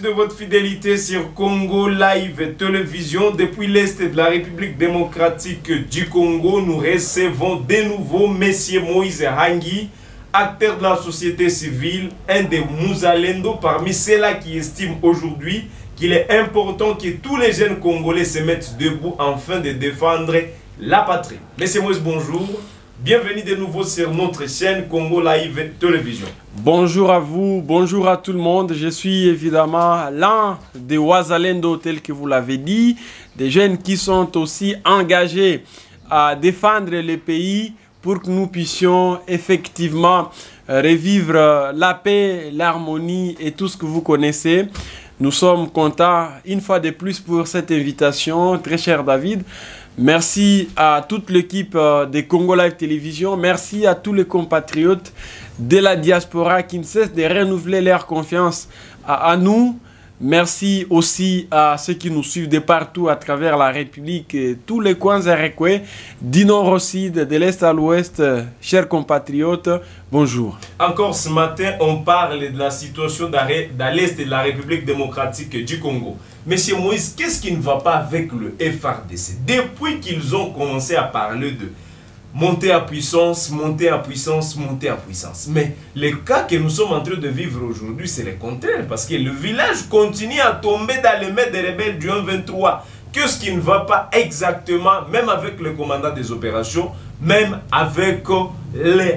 de votre fidélité sur Congo Live Télévision. Depuis l'Est de la République démocratique du Congo, nous recevons de nouveau Messieurs Moïse Hangi, acteur de la société civile, un des Mousalendo, parmi ceux-là qui estiment aujourd'hui qu'il est important que tous les jeunes Congolais se mettent debout afin de défendre la patrie. Messieurs Moïse, bonjour. Bienvenue de nouveau sur notre chaîne Congo Live Télévision. Bonjour à vous, bonjour à tout le monde. Je suis évidemment l'un des Wazalendo, tel que vous l'avez dit, des jeunes qui sont aussi engagés à défendre le pays pour que nous puissions effectivement euh, revivre euh, la paix, l'harmonie et tout ce que vous connaissez. Nous sommes contents une fois de plus pour cette invitation, très cher David. Merci à toute l'équipe euh, de Congo Live Télévision. Merci à tous les compatriotes de la diaspora qui ne cessent de renouveler leur confiance à, nous. Merci aussi à ceux qui nous suivent de partout à travers la République, et tous les coins aréqués, du nord au de l'est à l'ouest. Chers compatriotes, bonjour. Encore ce matin, on parle de la situation d'arrêt l'est de la République démocratique du Congo. Monsieur Moïse, qu'est-ce qui ne va pas avec le FRDC Depuis qu'ils ont commencé à parler de monter à puissance, monter à puissance, monter à puissance. Mais le cas que nous sommes en train de vivre aujourd'hui, c'est le contraire, parce que le village continue à tomber dans les mains des rebelles du 1-23. Qu'est-ce qui ne va pas exactement, même avec le commandant des opérations, même avec euh,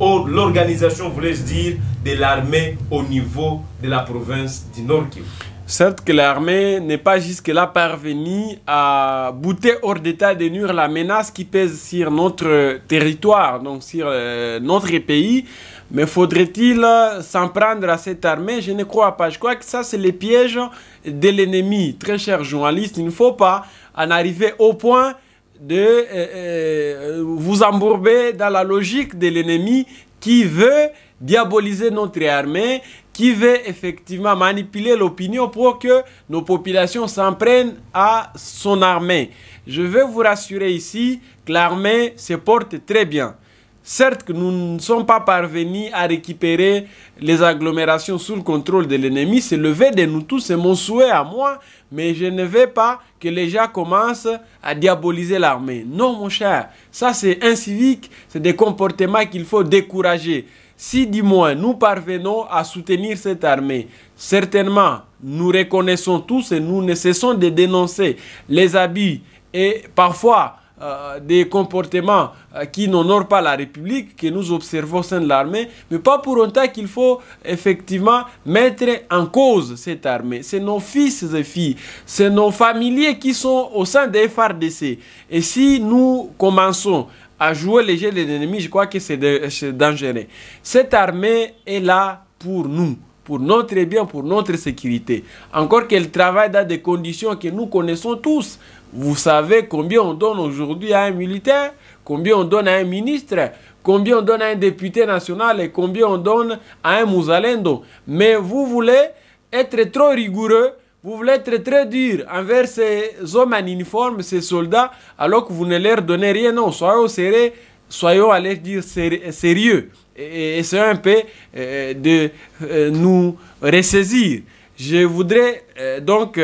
oh, l'organisation, voulais-je dire, de l'armée au niveau de la province du Nord-Kivu Certes que l'armée n'est pas jusque-là parvenue à bouter hors d'état de nuire la menace qui pèse sur notre territoire, donc sur euh, notre pays, mais faudrait-il s'en prendre à cette armée Je ne crois pas. Je crois que ça, c'est le piège de l'ennemi. Très cher journaliste, il ne faut pas en arriver au point de euh, euh, vous embourber dans la logique de l'ennemi qui veut diaboliser notre armée, qui veut effectivement manipuler l'opinion pour que nos populations s'en prennent à son armée. Je veux vous rassurer ici que l'armée se porte très bien. Certes que nous ne sommes pas parvenus à récupérer les agglomérations sous le contrôle de l'ennemi, c'est le de nous tous, c'est mon souhait à moi, mais je ne veux pas que les gens commencent à diaboliser l'armée. Non mon cher, ça c'est incivique, c'est des comportements qu'il faut décourager. Si du moins nous parvenons à soutenir cette armée, certainement nous reconnaissons tous et nous ne cessons de dénoncer les habits et parfois euh, des comportements euh, qui n'honorent pas la République, que nous observons au sein de l'armée, mais pas pour autant qu'il faut effectivement mettre en cause cette armée. C'est nos fils et filles, c'est nos familiers qui sont au sein des FARDC. Et si nous commençons à jouer les ennemis, je crois que c'est dangereux. Cette armée est là pour nous, pour notre bien, pour notre sécurité. Encore qu'elle travaille dans des conditions que nous connaissons tous. Vous savez combien on donne aujourd'hui à un militaire, combien on donne à un ministre, combien on donne à un député national et combien on donne à un mousalendo. Mais vous voulez être trop rigoureux vous voulez être très dur envers ces hommes en uniforme, ces soldats, alors que vous ne leur donnez rien. Non, soyons, dire, sérieux. Et, c'est un peu euh, de euh, nous ressaisir. Je voudrais euh, donc,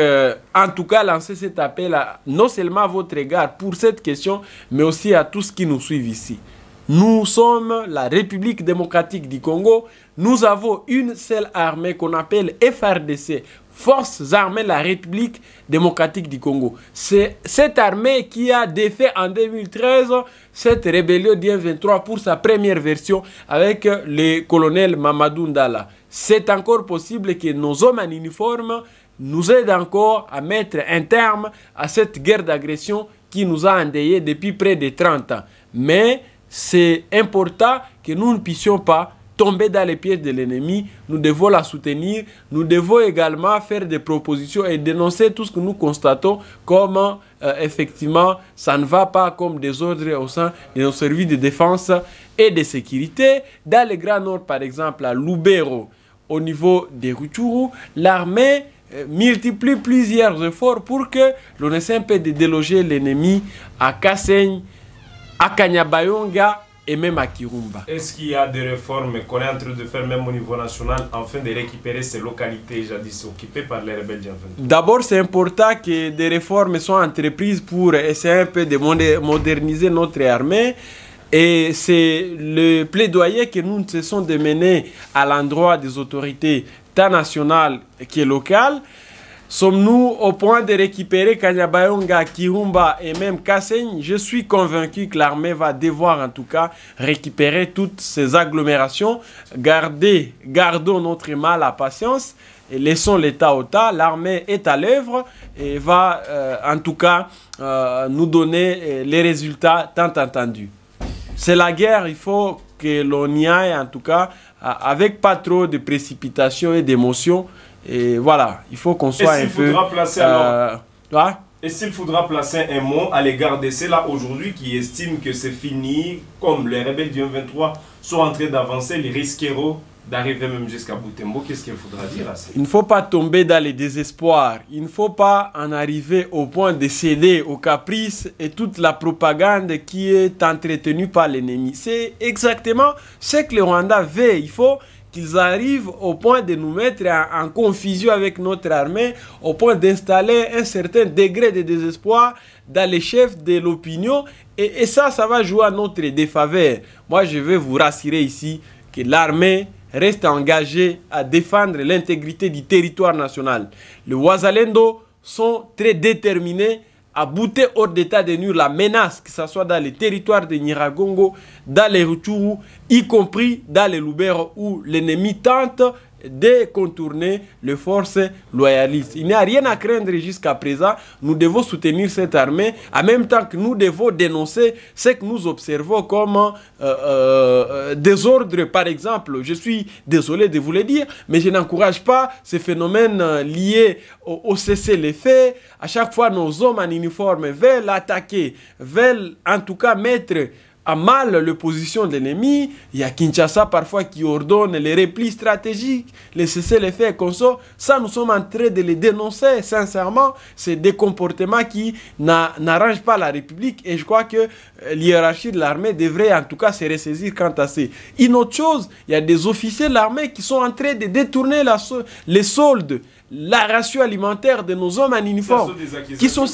en tout cas, lancer cet appel à non seulement à votre égard pour cette question, mais aussi à tous qui nous suivent ici. Nous sommes la République démocratique du Congo. Nous avons une seule armée qu'on appelle FRDC, Forces armées de la République démocratique du Congo. C'est cette armée qui a défait en 2013 cette rébellion du 23 pour sa première version avec le colonel Mamadou Ndala. C'est encore possible que nos hommes en uniforme nous aident encore à mettre un terme à cette guerre d'agression qui nous a endeuillés depuis près de 30 ans. Mais c'est important que nous ne puissions pas tomber dans les pièges de l'ennemi. Nous devons la soutenir. Nous devons également faire des propositions et dénoncer tout ce que nous constatons comment euh, effectivement ça ne va pas comme des ordres au sein de nos services de défense et de sécurité. Dans le Grand Nord, par exemple, à Lubero, au niveau des Ruturu. l'armée euh, multiplie plusieurs efforts pour que l'on essaie un peu de déloger l'ennemi à Kasseng, à Kanyabayonga et même à Kirumba. Est-ce qu'il y a des réformes qu'on est en train de faire même au niveau national afin de récupérer ces localités jadis occupées par les rebelles D'abord, c'est important que des réformes soient entreprises pour essayer un peu de moderniser notre armée. Et c'est le plaidoyer que nous nous sommes mener à l'endroit des autorités, tant nationales que locales. Sommes-nous au point de récupérer Kanyabayonga, Kirumba et même Kasseng Je suis convaincu que l'armée va devoir en tout cas récupérer toutes ces agglomérations. Gardez, gardons notre mal à patience et laissons l'État au tas. L'armée est à l'œuvre et va euh, en tout cas euh, nous donner euh, les résultats tant attendus. C'est la guerre, il faut que l'on y aille en tout cas avec pas trop de précipitation et d'émotion. Et voilà, il faut qu'on soit un peu... Euh, et s'il faudra placer un mot à l'égard de ceux-là aujourd'hui qui estiment que c'est fini, comme les rebelles du 23 sont en train d'avancer, les risqueront d'arriver même jusqu'à Boutembo, qu'est-ce qu'il faudra dire à ça Il ne faut pas tomber dans le désespoir. Il ne faut pas en arriver au point de céder aux caprices et toute la propagande qui est entretenue par l'ennemi. C'est exactement ce que le Rwanda veut. Il faut qu'ils arrivent au point de nous mettre en, confusion avec notre armée, au point d'installer un certain degré de désespoir dans les chefs de l'opinion. Et, ça, ça va jouer à notre défaveur. Moi, je vais vous rassurer ici que l'armée reste engagée à défendre l'intégrité du territoire national. Les Ouazalendo sont très déterminés à bouter hors d'état de nuire la menace, que ce soit dans les territoires de Niragongo, dans les Ruchuru, y compris dans les Lubero où l'ennemi tente Décontourner contourner les forces loyalistes. Il n'y a rien à craindre jusqu'à présent. Nous devons soutenir cette armée en même temps que nous devons dénoncer ce que nous observons comme euh, euh, désordre, par exemple. Je suis désolé de vous le dire, mais je n'encourage pas ces phénomène euh, liés au, au cessez les faits. À chaque fois, nos hommes en uniforme veulent attaquer, veulent en tout cas mettre à mal le position de l'ennemi. Il y a Kinshasa parfois qui ordonne les replis stratégiques, les cesser les faits comme ça. Ça, nous sommes en train de les dénoncer, sincèrement. C'est des comportements qui n'arrangent pas la République et je crois que euh, l'hiérarchie de l'armée devrait en tout cas se ressaisir quant à ça. Une autre chose, il y a des officiers de l'armée qui sont en train de détourner les soldes la ratio alimentaire de nos hommes en uniforme, qui sont,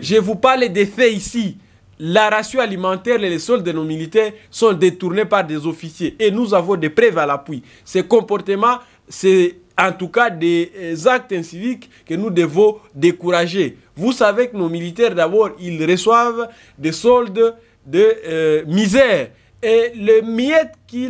je vous parle des faits ici, la ration alimentaire et les soldes de nos militaires sont détournés par des officiers. Et nous avons des preuves à l'appui. Ces comportements, c'est en tout cas des euh, actes inciviques que nous devons décourager. Vous savez que nos militaires, d'abord, ils reçoivent des soldes de euh, misère. Et les miettes qui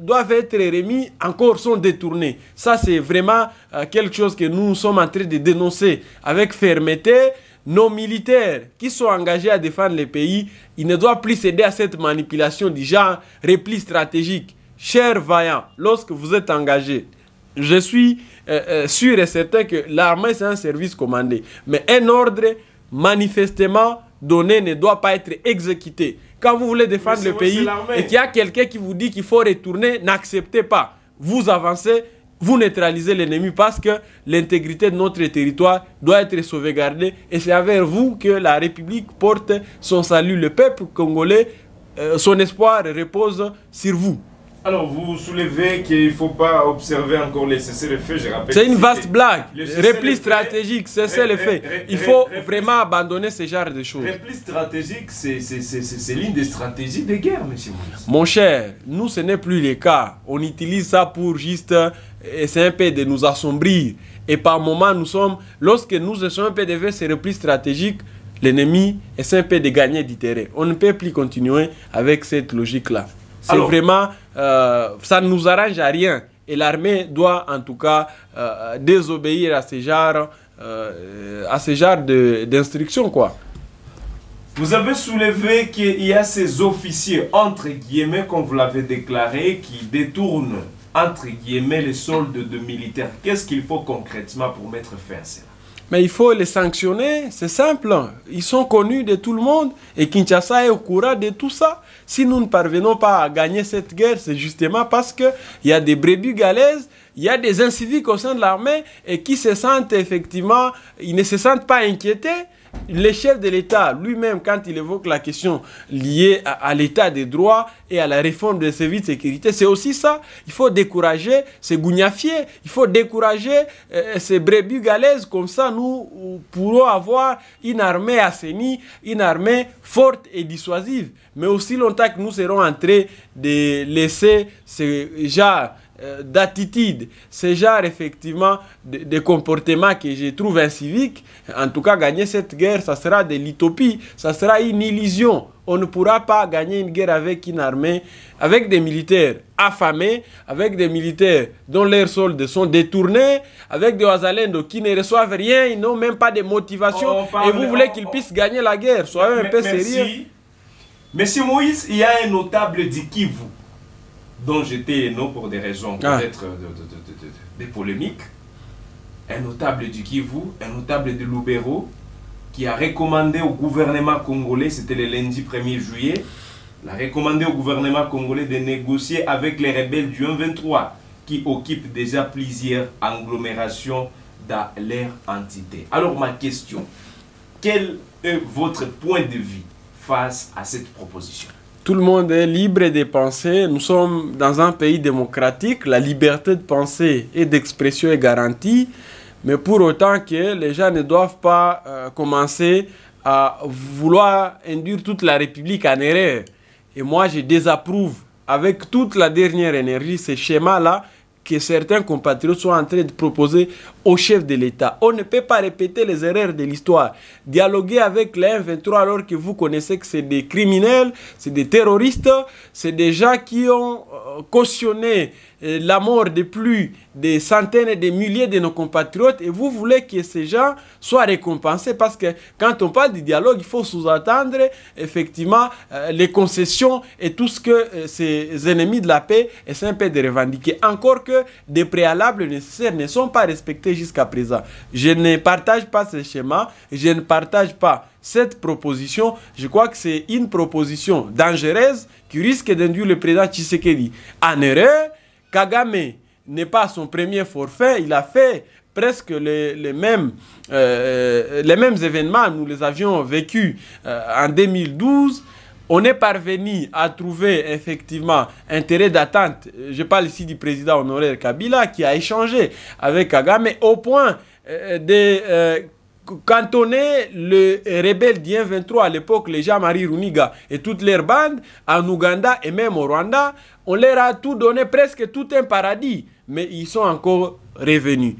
doivent être remis encore sont détournés. Ça, c'est vraiment euh, quelque chose que nous sommes en train de dénoncer avec fermeté nos militaires qui sont engagés à défendre le pays, ils ne doivent plus céder à cette manipulation du genre repli stratégique. cher vaillant. lorsque vous êtes engagé, je suis euh, euh, sûr et certain que l'armée, c'est un service commandé. Mais un ordre manifestement donné ne doit pas être exécuté. Quand vous voulez défendre le pays et qu'il y a quelqu'un qui vous dit qu'il faut retourner, n'acceptez pas. Vous avancez, vous neutralisez l'ennemi parce que l'intégrité de notre territoire doit être sauvegardée et c'est vers vous que la République porte son salut. Le peuple congolais, euh, son espoir repose sur vous. Alors, vous soulevez qu'il ne faut pas observer encore les cessez le je rappelle. C'est une vaste blague. Repli stratégique, cessez le fait. Il faut vraiment abandonner ce genre de choses. Repli stratégique, c'est l'une des stratégies de guerre, monsieur Mon cher, nous, ce n'est plus le cas. On utilise ça pour juste euh, essayer un peu de nous assombrir. Et par moment, nous sommes, lorsque nous essayons un peu de faire ces replis stratégiques, l'ennemi essaie un peu de gagner du terrain. On ne peut plus continuer avec cette logique-là. C'est vraiment, euh, ça ne nous arrange à rien. Et l'armée doit en tout cas euh, désobéir à ce genre euh, à d'instructions. quoi. Vous avez soulevé qu'il y a ces officiers, entre guillemets, comme vous l'avez déclaré, qui détournent, entre guillemets, les soldes de militaires. Qu'est-ce qu'il faut concrètement pour mettre fin à ça mais il faut les sanctionner, c'est simple. Hein. Ils sont connus de tout le monde et Kinshasa est au courant de tout ça. Si nous ne parvenons pas à gagner cette guerre, c'est justement parce qu'il y a des brebis galaises, il y a des inciviques au sein de l'armée et qui se sentent effectivement, ils ne se sentent pas inquiétés le chef de l'État lui-même, quand il évoque la question liée à, l'état des droits et à la réforme des services de sécurité, c'est aussi ça. Il faut décourager ces gougnafiers, il faut décourager euh, ces brebis galaises. Comme ça, nous pourrons avoir une armée assainie, une armée forte et dissuasive. Mais aussi longtemps que nous serons en train de laisser ces gens euh, d'attitude, ce genre effectivement de, comportements comportement que je trouve incivique, en tout cas gagner cette guerre, ça sera de l'utopie, ça sera une illusion. On ne pourra pas gagner une guerre avec une armée, avec des militaires affamés, avec des militaires dont leurs soldes sont détournés, avec des Oazalendo qui ne reçoivent rien, ils n'ont même pas de motivation, et vous voulez qu'ils puissent gagner la guerre. Soyez un peu sérieux. Monsieur Moïse, il y a un notable qui vous dont j'étais non pour des raisons ah. peut-être de, de, des polémiques, un notable du Kivu, un notable de Lubero, qui a recommandé au gouvernement congolais, c'était le lundi 1er juillet, l'a recommandé au gouvernement congolais de négocier avec les rebelles du 1-23 qui occupent déjà plusieurs agglomérations dans leur entité. Alors ma question, quel est votre point de vue face à cette proposition tout le monde est libre de penser. Nous sommes dans un pays démocratique, la liberté de penser et d'expression est garantie, mais pour autant que les gens ne doivent pas euh, commencer à vouloir induire toute la République en erreur. Et moi, je désapprouve avec toute la dernière énergie ces schémas-là que certains compatriotes sont en train de proposer au chef de l'État. On ne peut pas répéter les erreurs de l'histoire. Dialoguer avec les M23 alors que vous connaissez que c'est des criminels, c'est des terroristes, c'est des gens qui ont cautionner euh, la mort de plus des centaines et des milliers de nos compatriotes et vous voulez que ces gens soient récompensés parce que quand on parle du dialogue, il faut sous entendre effectivement euh, les concessions et tout ce que euh, ces ennemis de la paix essaient de revendiquer. Encore que des préalables nécessaires ne sont pas respectés jusqu'à présent. Je ne partage pas ce schéma, je ne partage pas cette proposition, je crois que c'est une proposition dangereuse qui risque d'induire le président Tshisekedi en erreur. Kagame n'est pas son premier forfait, il a fait presque les, mêmes, euh, les mêmes événements, nous les avions vécus euh, en 2012. On est parvenu à trouver effectivement intérêt d'attente. Euh, je parle ici du président honoraire Kabila qui a échangé avec Kagame au point de quand on est le rebelle d'IN 23 à l'époque, les Jean-Marie Runiga et toutes leurs bandes, en Ouganda et même au Rwanda, on leur a tout donné, presque tout un paradis, mais ils sont encore revenus.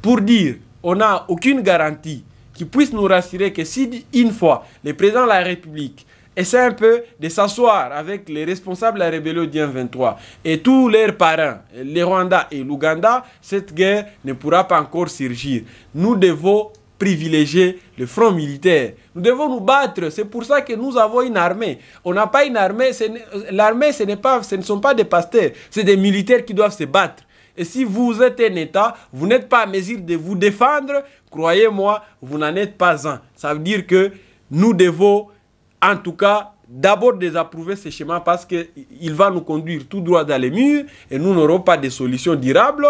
Pour dire, on n'a aucune garantie qui puisse nous rassurer que si une fois le président de la République essaie un peu de s'asseoir avec les responsables de la rébellion d'IN 23 et tous leurs parents, les Rwanda et l'Ouganda, cette guerre ne pourra pas encore surgir. Nous devons privilégier le front militaire. Nous devons nous battre. C'est pour ça que nous avons une armée. On n'a pas une armée. Euh, l'armée, ce, pas, ce ne sont pas des pasteurs. C'est des militaires qui doivent se battre. Et si vous êtes un État, vous n'êtes pas à mesure de vous défendre, croyez-moi, vous n'en êtes pas un. Ça veut dire que nous devons, en tout cas, d'abord désapprouver ce schéma parce qu'il va nous conduire tout droit dans les murs et nous n'aurons pas de solution durable.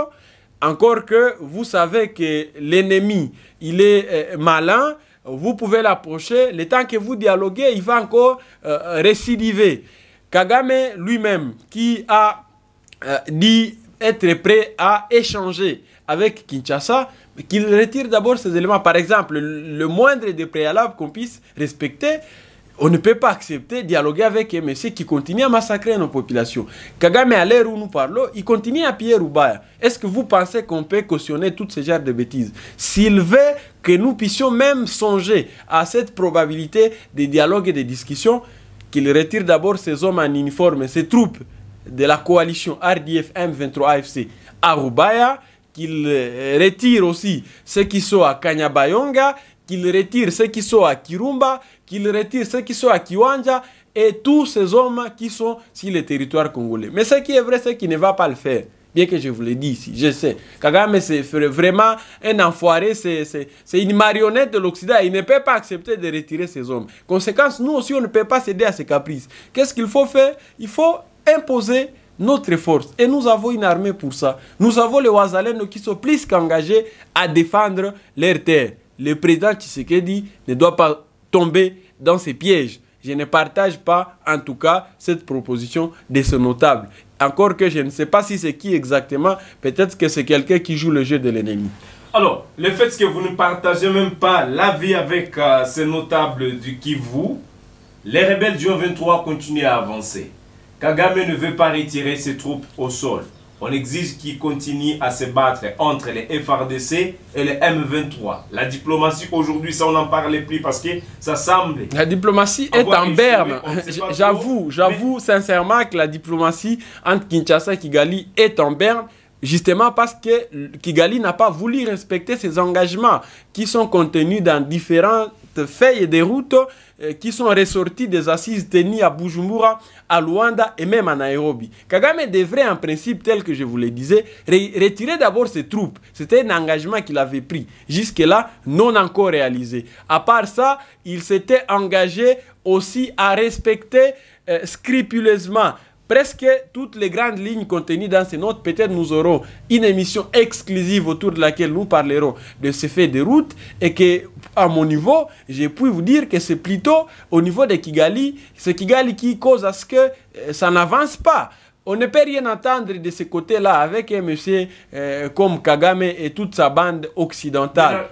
Encore que vous savez que l'ennemi, il est euh, malin, vous pouvez l'approcher. Le temps que vous dialoguez, il va encore euh, récidiver. Kagame lui-même, qui a euh, dit être prêt à échanger avec Kinshasa, qu'il retire d'abord ces éléments. Par exemple, le moindre des préalables qu'on puisse respecter, on ne peut pas accepter de dialoguer avec ceux qui continue à massacrer nos populations. Kagame, à l'heure où nous parlons, il continue à piller Rubaya. Est-ce que vous pensez qu'on peut cautionner toutes ces genres de bêtises S'il veut que nous puissions même songer à cette probabilité de dialogue et de discussion, qu'il retire d'abord ses hommes en uniforme, ses troupes de la coalition RDF 23 afc à Rubaya, qu'il euh, retire aussi ceux qui sont à Kanyabayonga, qu'il retire ceux qui sont à Kirumba, qu'il retire ceux qui sont à Kiwanja et tous ces hommes qui sont sur le territoire congolais. Mais ce qui est vrai, c'est qu'il ne va pas le faire. Bien que je vous l'ai dit ici, je sais. Kagame, c'est vraiment un enfoiré, c'est une marionnette de l'Occident. Il ne peut pas accepter de retirer ces hommes. Conséquence, nous aussi, on ne peut pas céder à ses caprices. Qu'est-ce qu'il faut faire Il faut imposer notre force. Et nous avons une armée pour ça. Nous avons les Ouazalènes qui sont plus qu'engagés à défendre leurs terres. Le président Tshisekedi ne doit pas tomber dans ces pièges. Je ne partage pas, en tout cas, cette proposition de ce notable. Encore que je ne sais pas si c'est qui exactement, peut-être que c'est quelqu'un qui joue le jeu de l'ennemi. Alors, le fait que vous ne partagez même pas la vie avec euh, ce notable du Kivu, les rebelles du 23 continuent à avancer. Kagame ne veut pas retirer ses troupes au sol. On exige qu'ils continue à se battre entre les FRDC et les M23. La diplomatie aujourd'hui, ça on n'en parle plus parce que ça semble... La diplomatie est en berne. J'avoue, j'avoue sincèrement que la diplomatie entre Kinshasa et Kigali est en berne justement parce que Kigali n'a pas voulu respecter ses engagements qui sont contenus dans différents feuilles des routes euh, qui sont ressorties des assises tenues à Bujumbura, à Luanda et même à Nairobi. Kagame devrait en principe, tel que je vous le disais, retirer d'abord ses troupes. C'était un engagement qu'il avait pris, jusque-là non encore réalisé. À part ça, il s'était engagé aussi à respecter euh, scrupuleusement presque toutes les grandes lignes contenues dans ces notes, peut-être nous aurons une émission exclusive autour de laquelle nous parlerons de ces faits de route et que, à mon niveau, je pu vous dire que c'est plutôt au niveau de Kigali, c'est Kigali qui cause à ce que euh, ça n'avance pas. On ne peut rien entendre de ce côté-là avec un monsieur euh, comme Kagame et toute sa bande occidentale.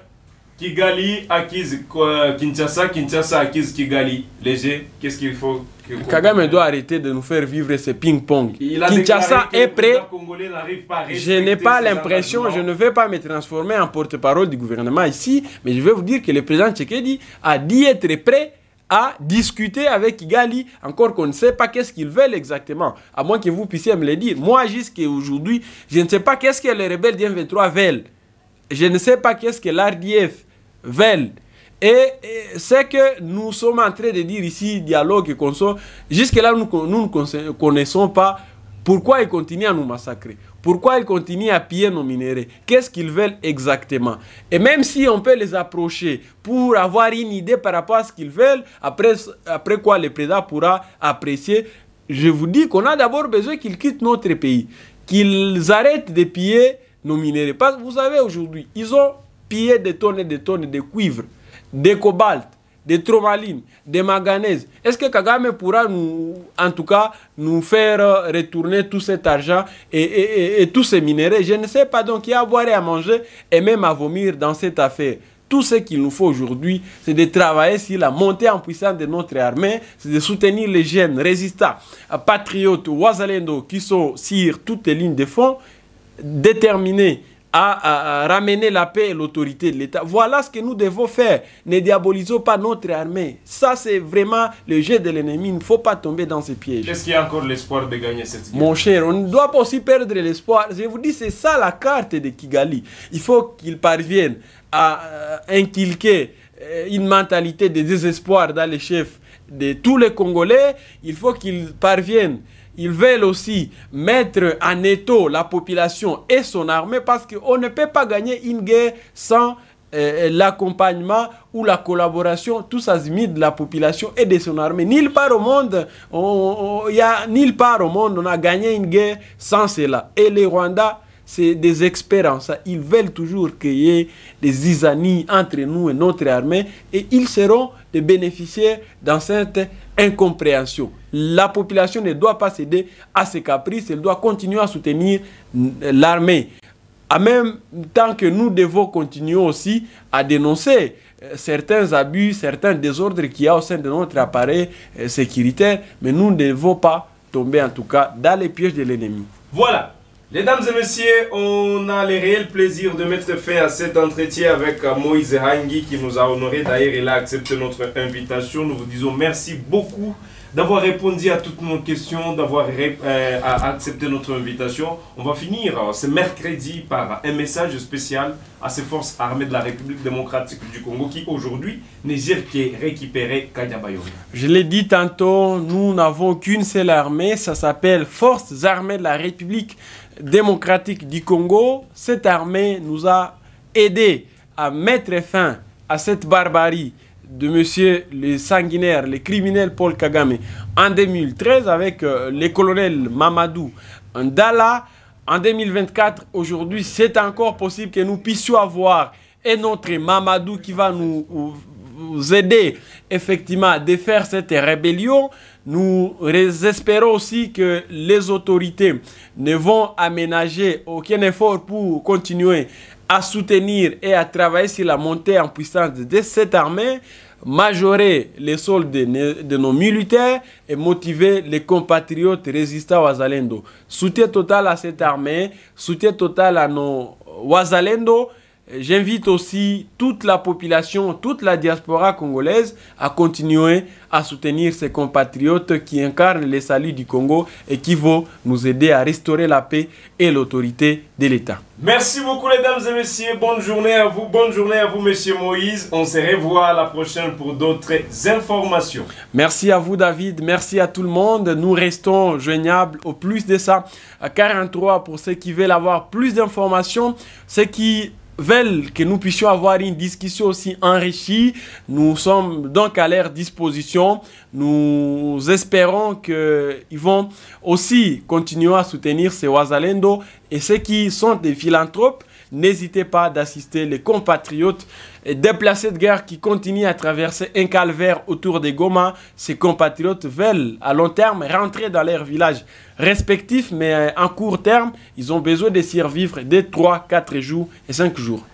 Kigali acquise Kinshasa, Kinshasa acquise Kigali. Léger, qu'est-ce qu'il faut Kagame doit arrêter de nous faire vivre ce ping-pong. Kinshasa est prêt. Je n'ai pas l'impression, je ne veux pas me transformer en porte-parole du gouvernement ici, mais je vais vous dire que le président Tshisekedi a dit être prêt à discuter avec Kigali, encore qu'on ne sait pas qu'est-ce qu'ils veulent exactement, à moins que vous puissiez me le dire. Moi, jusqu'à aujourd'hui, je ne sais pas qu'est-ce que les rebelles du 23 veulent. Je ne sais pas qu'est-ce que l'ARDF veulent. Et, ce que nous sommes en train de dire ici, dialogue et consort, jusque-là, nous, nous ne connaissons pas pourquoi ils continuent à nous massacrer. Pourquoi ils continuent à piller nos minéraux Qu'est-ce qu'ils veulent exactement Et même si on peut les approcher pour avoir une idée par rapport à ce qu'ils veulent, après, après quoi le président pourra apprécier, je vous dis qu'on a d'abord besoin qu'ils quittent notre pays, qu'ils arrêtent de piller nos minéraux. Parce que vous savez, aujourd'hui, ils ont piller des tonnes et des tonnes de cuivre, de cobalt, de tromaline, de manganèse. Est-ce que Kagame pourra nous, en tout cas, nous faire euh, retourner tout cet argent et, tous ces minéraux Je ne sais pas, donc il y a à boire et à manger et même à vomir dans cette affaire. Tout ce qu'il nous faut aujourd'hui, c'est de travailler sur la montée en puissance de notre armée, c'est de soutenir les jeunes résistants, euh, patriotes, oisalendo qui sont sur toutes les lignes de fond, déterminés à, ramener la paix et l'autorité de l'État. Voilà ce que nous devons faire. Ne diabolisons pas notre armée. Ça, c'est vraiment le jeu de l'ennemi. Il ne faut pas tomber dans ce piège. Est-ce qu'il y a encore l'espoir de gagner cette guerre Mon cher, on ne doit pas aussi perdre l'espoir. Je vous dis, c'est ça la carte de Kigali. Il faut qu'il parvienne à euh, inculquer euh, une mentalité de désespoir dans les chefs de tous les Congolais. Il faut qu'il parvienne ils veulent aussi mettre en étau la population et son armée parce qu'on ne peut pas gagner une guerre sans euh, l'accompagnement ou la collaboration tous azimuts de la population et de son armée. Nulle part au monde, on, on, a, nulle part au monde, on a gagné une guerre sans cela. Et les Rwandais, c'est des expériences. Ils veulent toujours qu'il y ait des isanies entre nous et notre armée et ils seront de bénéficier dans cette incompréhension. La population ne doit pas céder à ses caprices, elle doit continuer à soutenir l'armée. En même temps que nous devons continuer aussi à dénoncer euh, certains abus, certains désordres qu'il y a au sein de notre appareil euh, sécuritaire, mais nous ne devons pas tomber en tout cas dans les pièges de l'ennemi. Voilà, Mesdames et messieurs, on a le réel plaisir de mettre fin à cet entretien avec euh, Moïse Hangi qui nous a honoré. D'ailleurs, il a accepté notre invitation. Nous vous disons merci beaucoup d'avoir répondu à toutes nos questions, d'avoir euh, accepté notre invitation. On va finir euh, ce mercredi par un message spécial à ces forces armées de la République démocratique du Congo qui aujourd'hui n'hésitent qu'à récupérer Kanyabayo. Je l'ai dit tantôt, nous n'avons qu'une seule armée, ça s'appelle Forces armées de la République démocratique du Congo, cette armée nous a aidés à mettre fin à cette barbarie de monsieur le sanguinaire, le criminel Paul Kagame en 2013 avec euh, le les colonels Mamadou Ndala. En 2024, aujourd'hui, c'est encore possible que nous puissions avoir un autre Mamadou qui va nous aider effectivement à défaire cette rébellion. Nous espérons aussi que les autorités ne vont aménager aucun effort pour continuer à soutenir et à travailler sur la montée en puissance de cette armée, majorer les soldes de nos militaires et motiver les compatriotes résistants Wazalendo. Soutien total à cette armée, soutien total à nos Wazalendo j'invite aussi toute la population, toute la diaspora congolaise à continuer à soutenir ses compatriotes qui incarnent les saluts du Congo et qui vont nous aider à restaurer la paix et l'autorité de l'État. Merci beaucoup les dames et messieurs. Bonne journée à vous. Bonne journée à vous monsieur Moïse. On se revoit la prochaine pour d'autres informations. Merci à vous David. Merci à tout le monde. Nous restons joignables au plus de ça à 43 pour ceux qui veulent avoir plus d'informations. Ceux qui veulent que nous puissions avoir une discussion aussi enrichie. Nous sommes donc à leur disposition. Nous espérons qu'ils vont aussi continuer à soutenir ces Wazalendo et ceux qui sont des philanthropes n'hésitez pas d'assister les compatriotes déplacés de guerre qui continuent à traverser un calvaire autour des Goma. Ces compatriotes veulent à long terme rentrer dans leurs villages respectifs, mais euh, en court terme, ils ont besoin de survivre des 3, 4 jours et 5 jours.